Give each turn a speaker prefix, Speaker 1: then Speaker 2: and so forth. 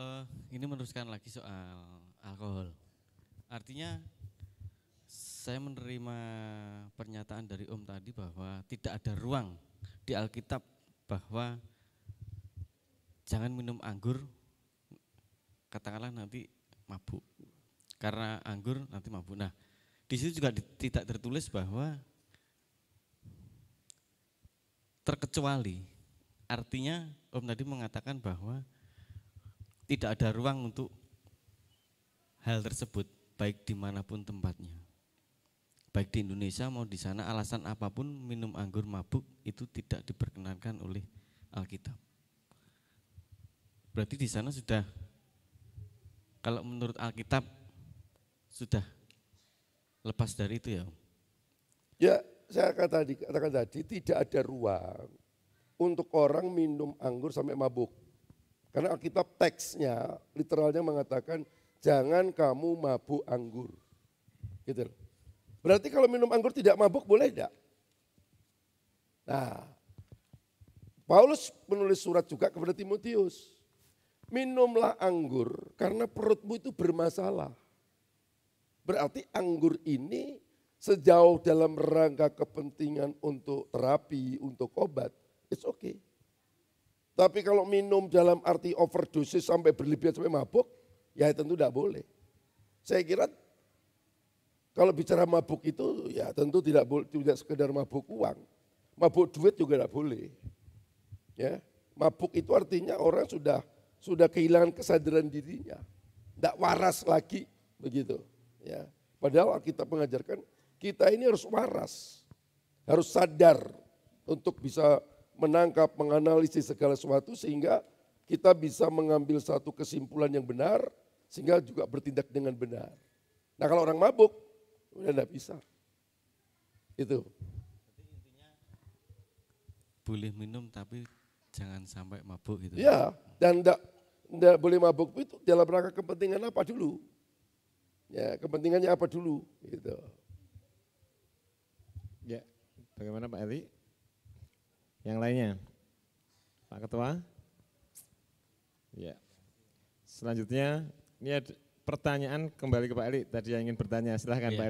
Speaker 1: uh, ini meneruskan lagi soal alkohol. Artinya saya menerima pernyataan dari Om tadi bahwa tidak ada ruang di Alkitab bahwa jangan minum anggur katakanlah nanti mabuk karena anggur nanti mabuk. Nah, di situ juga tidak tertulis bahwa terkecuali artinya Om tadi mengatakan bahwa tidak ada ruang untuk hal tersebut, baik dimanapun tempatnya. Baik di Indonesia mau di sana, alasan apapun minum anggur mabuk itu tidak diperkenankan oleh Alkitab. Berarti di sana sudah, kalau menurut Alkitab, sudah lepas dari itu ya?
Speaker 2: Ya, saya kata, katakan tadi, tidak ada ruang untuk orang minum anggur sampai mabuk. Karena Alkitab teksnya literalnya mengatakan jangan kamu mabuk anggur. Gitu Berarti kalau minum anggur tidak mabuk boleh tidak? Nah, Paulus menulis surat juga kepada Timotius. Minumlah anggur karena perutmu itu bermasalah. Berarti anggur ini sejauh dalam rangka kepentingan untuk terapi, untuk obat, it's okay. Tapi kalau minum dalam arti overdosis sampai berlebihan sampai mabuk, ya tentu tidak boleh. Saya kira kalau bicara mabuk itu ya tentu tidak boleh tidak sekedar mabuk uang. Mabuk duit juga tidak boleh. Ya, mabuk itu artinya orang sudah sudah kehilangan kesadaran dirinya. Tidak waras lagi begitu. Ya. Padahal kita mengajarkan kita ini harus waras, harus sadar untuk bisa menangkap, menganalisis segala sesuatu sehingga kita bisa mengambil satu kesimpulan yang benar sehingga juga bertindak dengan benar. Nah kalau orang mabuk udah nggak bisa. Itu.
Speaker 1: boleh minum tapi jangan sampai mabuk gitu. Ya
Speaker 2: dan nggak enggak boleh mabuk itu dalam rangka kepentingan apa dulu? Ya kepentingannya apa dulu
Speaker 1: gitu. Ya bagaimana Pak Eri? Yang lainnya, Pak Ketua. Ya. Selanjutnya, ini ada pertanyaan kembali ke Pak Eli. Tadi yang ingin bertanya, silahkan ya. Pak Eli.